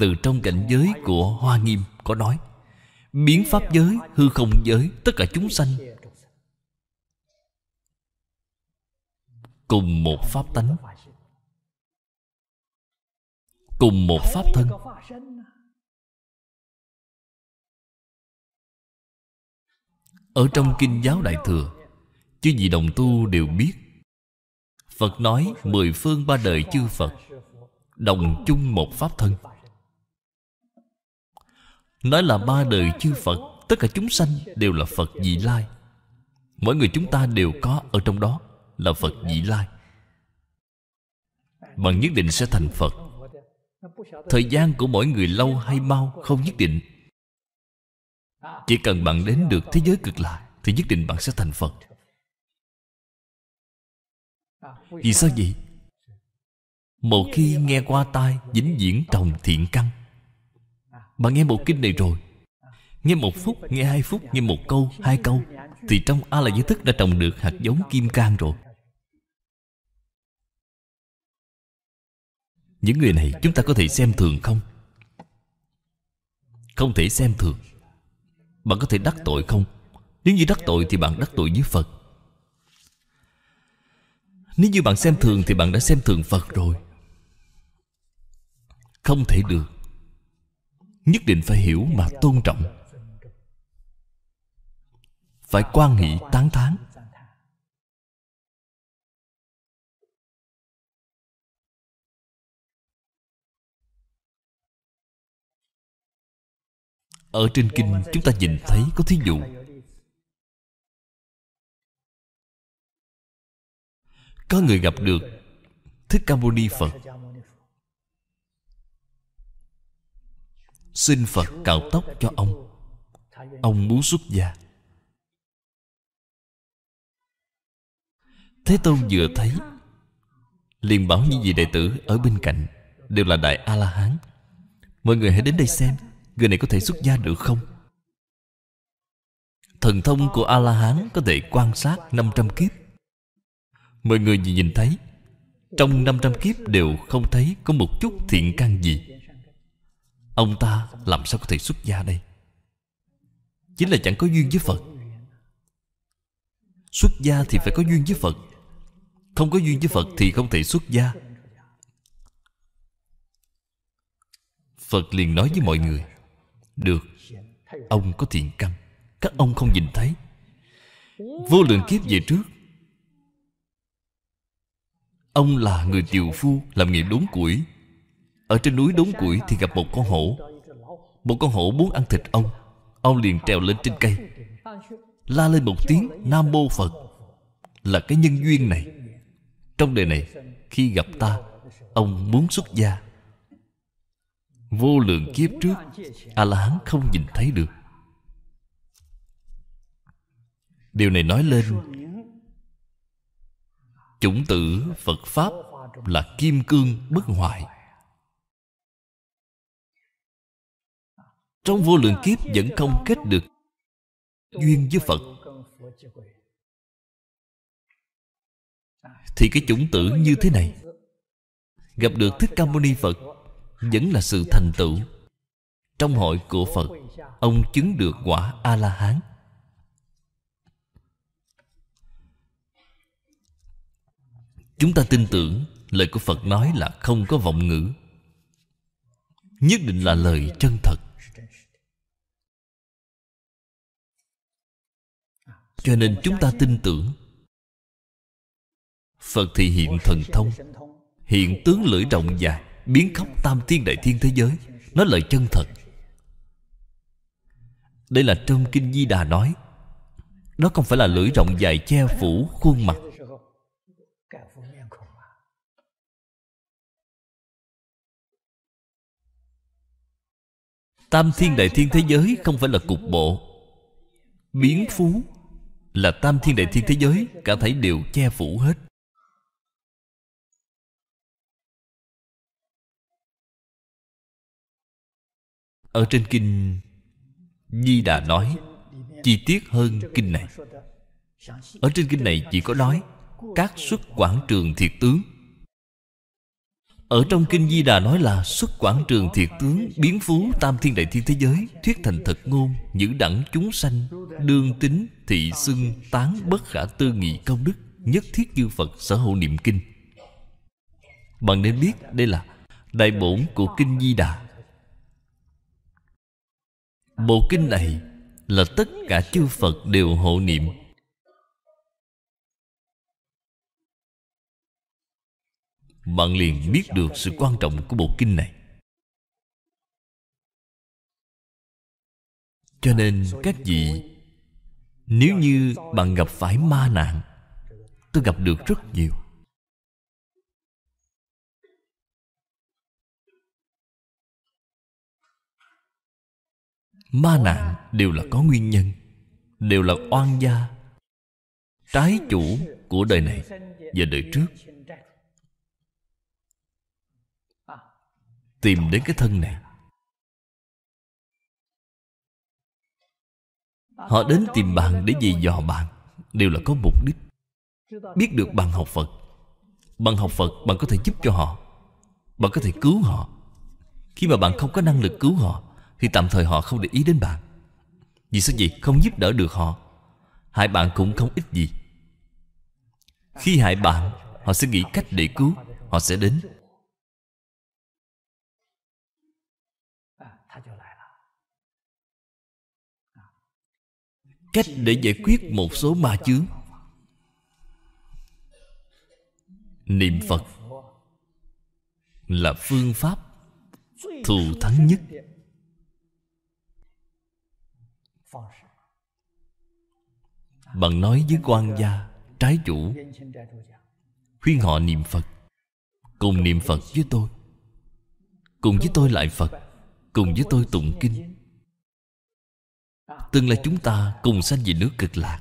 từ trong cảnh giới của hoa nghiêm có nói biến pháp giới hư không giới tất cả chúng sanh cùng một pháp tánh cùng một pháp thân ở trong kinh giáo đại thừa chứ vị đồng tu đều biết phật nói mười phương ba đời chư phật đồng chung một pháp thân Nói là ba đời chư Phật Tất cả chúng sanh đều là Phật dị lai Mỗi người chúng ta đều có ở trong đó Là Phật dị lai bằng nhất định sẽ thành Phật Thời gian của mỗi người lâu hay mau Không nhất định Chỉ cần bạn đến được thế giới cực lạc Thì nhất định bạn sẽ thành Phật Vì sao vậy? Một khi nghe qua tai Dính diễn trồng thiện căn bạn nghe một kinh này rồi Nghe một phút, nghe hai phút, nghe một câu, hai câu Thì trong A la giới thức đã trồng được hạt giống kim cang rồi Những người này chúng ta có thể xem thường không? Không thể xem thường Bạn có thể đắc tội không? Nếu như đắc tội thì bạn đắc tội với Phật Nếu như bạn xem thường thì bạn đã xem thường Phật rồi Không thể được nhất định phải hiểu mà tôn trọng phải quan hệ tán thán ở trên kinh chúng ta nhìn thấy có thí dụ có người gặp được thích ca mâu ni phật Xin Phật cạo tóc cho ông Ông muốn xuất gia Thế Tôn vừa thấy Liền bảo những vị đệ tử ở bên cạnh Đều là Đại A-La-Hán Mọi người hãy đến đây xem Người này có thể xuất gia được không Thần thông của A-la-hán có thể quan sát 500 kiếp Mọi người nhìn thấy Trong 500 kiếp đều không thấy có một chút thiện căn gì Ông ta làm sao có thể xuất gia đây Chính là chẳng có duyên với Phật Xuất gia thì phải có duyên với Phật Không có duyên với Phật thì không thể xuất gia Phật liền nói với mọi người Được Ông có thiện căn Các ông không nhìn thấy Vô lượng kiếp về trước Ông là người tiều phu Làm nghiệp đốn củi ở trên núi đốn củi thì gặp một con hổ Một con hổ muốn ăn thịt ông Ông liền trèo lên trên cây La lên một tiếng Nam Mô Phật Là cái nhân duyên này Trong đời này khi gặp ta Ông muốn xuất gia Vô lượng kiếp trước A-la-hán không nhìn thấy được Điều này nói lên Chủng tử Phật Pháp Là kim cương bất hoại Trong vô lượng kiếp vẫn không kết được Duyên với Phật Thì cái chủng tử như thế này Gặp được Thích Ca Mâu Ni Phật Vẫn là sự thành tựu Trong hội của Phật Ông chứng được quả A-la-hán Chúng ta tin tưởng Lời của Phật nói là không có vọng ngữ Nhất định là lời chân thật cho nên chúng ta tin tưởng phật thì hiện thần thông hiện tướng lưỡi rộng dài biến khóc tam thiên đại thiên thế giới nó lời chân thật đây là trong kinh di đà nói đó không phải là lưỡi rộng dài che phủ khuôn mặt Tam thiên đại thiên thế giới không phải là cục bộ Biến phú là tam thiên đại thiên thế giới Cả thấy đều che phủ hết Ở trên kinh Di Đà nói Chi tiết hơn kinh này Ở trên kinh này chỉ có nói Các xuất quảng trường thiệt tướng ở trong Kinh Di Đà nói là Xuất quảng trường thiệt tướng Biến phú tam thiên đại thiên thế giới Thuyết thành thật ngôn Nhữ đẳng chúng sanh Đương tính thị xưng Tán bất khả tư nghị công đức Nhất thiết như Phật sở hữu niệm kinh Bạn nên biết đây là Đại bổn của Kinh Di Đà Bộ kinh này là tất cả chư Phật đều hộ niệm Bạn liền biết được sự quan trọng của bộ kinh này Cho nên các vị Nếu như bạn gặp phải ma nạn Tôi gặp được rất nhiều Ma nạn đều là có nguyên nhân Đều là oan gia Trái chủ của đời này Và đời trước tìm đến cái thân này họ đến tìm bạn để gì dò bạn đều là có mục đích biết được bằng học phật bằng học phật bạn có thể giúp cho họ bạn có thể cứu họ khi mà bạn không có năng lực cứu họ thì tạm thời họ không để ý đến bạn vì sao vậy không giúp đỡ được họ hại bạn cũng không ít gì khi hại bạn họ sẽ nghĩ cách để cứu họ sẽ đến cách để giải quyết một số ma chướng niệm phật là phương pháp thù thắng nhất bằng nói với quan gia trái chủ khuyên họ niệm phật cùng niệm phật với tôi cùng với tôi lại phật cùng với tôi tụng kinh Tương lai chúng ta cùng sanh về nước cực lạc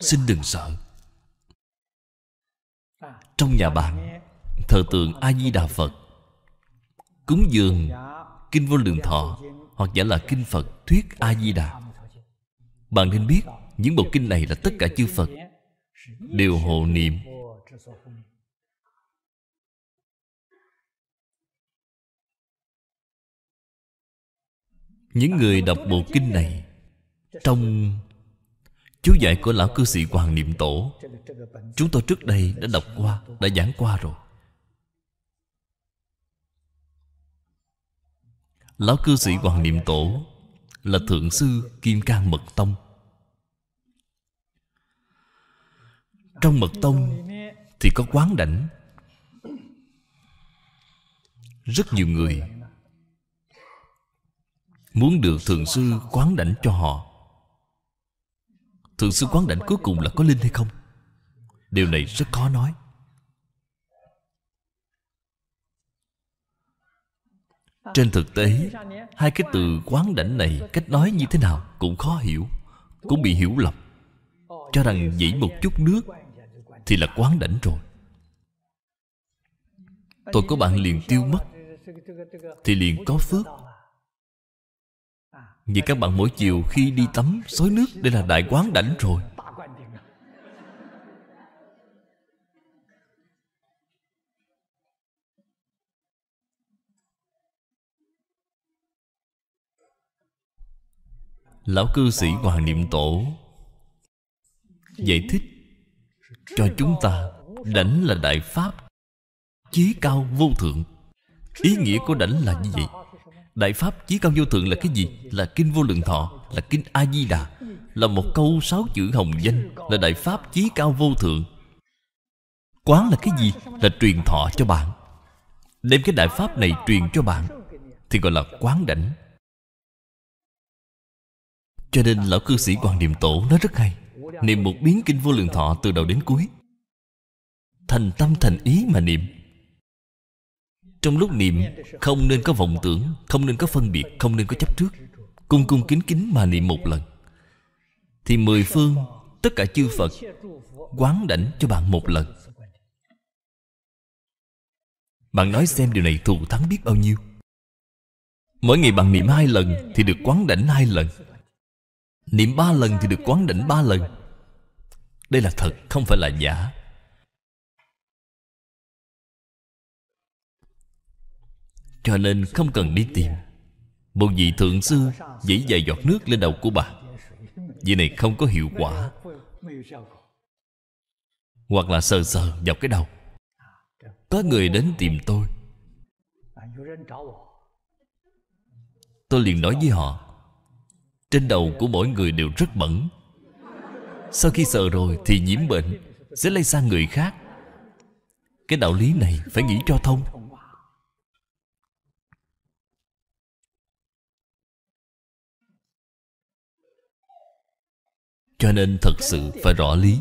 Xin đừng sợ Trong nhà bạn Thờ tượng A-di-đà Phật Cúng dường Kinh vô lượng thọ Hoặc giả là kinh Phật Thuyết A-di-đà Bạn nên biết Những bộ kinh này là tất cả chư Phật Đều hộ niệm những người đọc bộ kinh này trong chú giải của lão cư sĩ hoàng niệm tổ chúng tôi trước đây đã đọc qua đã giảng qua rồi lão cư sĩ hoàng niệm tổ là thượng sư kim cang mật tông trong mật tông thì có quán đảnh rất nhiều người Muốn được thường sư quán đảnh cho họ thường sư quán đảnh cuối cùng là có linh hay không Điều này rất khó nói Trên thực tế Hai cái từ quán đảnh này Cách nói như thế nào cũng khó hiểu Cũng bị hiểu lầm Cho rằng dĩ một chút nước Thì là quán đảnh rồi Tôi có bạn liền tiêu mất Thì liền có phước vì các bạn mỗi chiều khi đi tắm Xối nước đây là đại quán đảnh rồi Lão cư sĩ Hoàng Niệm Tổ Giải thích Cho chúng ta Đảnh là đại pháp Chí cao vô thượng Ý nghĩa của đảnh là như vậy Đại Pháp Chí Cao Vô Thượng là cái gì? Là Kinh Vô Lượng Thọ Là Kinh A-di-đà Là một câu sáu chữ hồng danh Là Đại Pháp Chí Cao Vô Thượng Quán là cái gì? Là truyền thọ cho bạn Đem cái Đại Pháp này truyền cho bạn Thì gọi là quán đảnh Cho nên Lão Cư Sĩ Hoàng Niệm Tổ nói rất hay Niệm một biến Kinh Vô Lượng Thọ từ đầu đến cuối Thành tâm thành ý mà niệm trong lúc niệm Không nên có vọng tưởng Không nên có phân biệt Không nên có chấp trước Cung cung kính kính mà niệm một lần Thì mười phương Tất cả chư Phật Quán đảnh cho bạn một lần Bạn nói xem điều này thù thắng biết bao nhiêu Mỗi ngày bạn niệm hai lần Thì được quán đảnh hai lần Niệm ba lần thì được quán đảnh ba lần Đây là thật không phải là giả Cho nên không cần đi tìm Một vị thượng sư dĩ vài giọt nước lên đầu của bà Vì này không có hiệu quả Hoặc là sờ sờ vào cái đầu Có người đến tìm tôi Tôi liền nói với họ Trên đầu của mỗi người đều rất bẩn Sau khi sờ rồi thì nhiễm bệnh Sẽ lây sang người khác Cái đạo lý này phải nghĩ cho thông Cho nên thật sự phải rõ lý